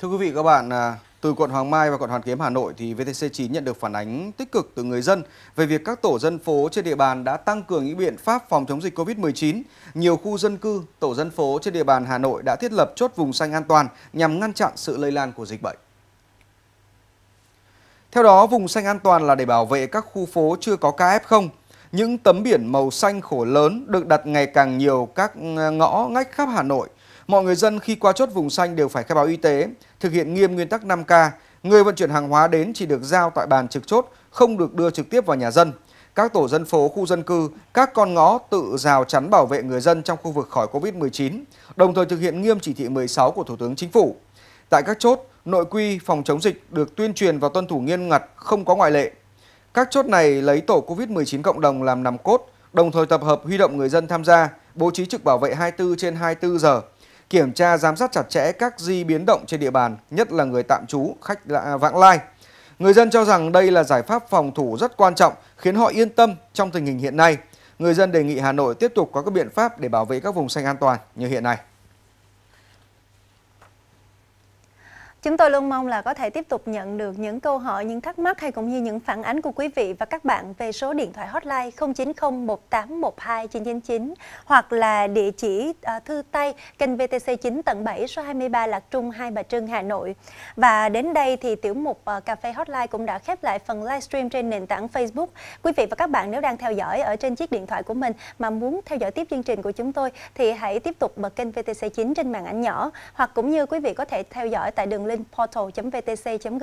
Thưa quý vị các bạn, à, từ quận Hoàng Mai và quận Hoàn Kiếm Hà Nội thì VTC9 nhận được phản ánh tích cực từ người dân về việc các tổ dân phố trên địa bàn đã tăng cường những biện pháp phòng chống dịch Covid-19. Nhiều khu dân cư, tổ dân phố trên địa bàn Hà Nội đã thiết lập chốt vùng xanh an toàn nhằm ngăn chặn sự lây lan của dịch bệnh. Theo đó, vùng xanh an toàn là để bảo vệ các khu phố chưa có ca F0. Những tấm biển màu xanh khổ lớn được đặt ngày càng nhiều các à, ngõ ngách khắp Hà Nội Mọi người dân khi qua chốt vùng xanh đều phải khai báo y tế, thực hiện nghiêm nguyên tắc 5K. Người vận chuyển hàng hóa đến chỉ được giao tại bàn trực chốt, không được đưa trực tiếp vào nhà dân. Các tổ dân phố, khu dân cư, các con ngõ tự rào chắn bảo vệ người dân trong khu vực khỏi Covid-19, đồng thời thực hiện nghiêm chỉ thị 16 của Thủ tướng Chính phủ. Tại các chốt, nội quy phòng chống dịch được tuyên truyền và tuân thủ nghiêm ngặt, không có ngoại lệ. Các chốt này lấy tổ Covid-19 cộng đồng làm nằm cốt, đồng thời tập hợp huy động người dân tham gia, bố trí trực bảo vệ 24 trên 24 giờ, kiểm tra giám sát chặt chẽ các di biến động trên địa bàn, nhất là người tạm trú, khách vãng lai. Người dân cho rằng đây là giải pháp phòng thủ rất quan trọng, khiến họ yên tâm trong tình hình hiện nay. Người dân đề nghị Hà Nội tiếp tục có các biện pháp để bảo vệ các vùng xanh an toàn như hiện nay. Chúng tôi luôn mong là có thể tiếp tục nhận được những câu hỏi, những thắc mắc hay cũng như những phản ánh của quý vị và các bạn về số điện thoại hotline 090 1812 999 hoặc là địa chỉ à, thư tay kênh VTC9 tầng 7 số 23 Lạc Trung, Hai Bà Trưng, Hà Nội. Và đến đây thì tiểu mục à, Cà phê Hotline cũng đã khép lại phần livestream trên nền tảng Facebook. Quý vị và các bạn nếu đang theo dõi ở trên chiếc điện thoại của mình mà muốn theo dõi tiếp chương trình của chúng tôi thì hãy tiếp tục bật kênh VTC9 trên màn ảnh nhỏ hoặc cũng như quý vị có thể theo dõi tại đường link portal.vtc.gov.vn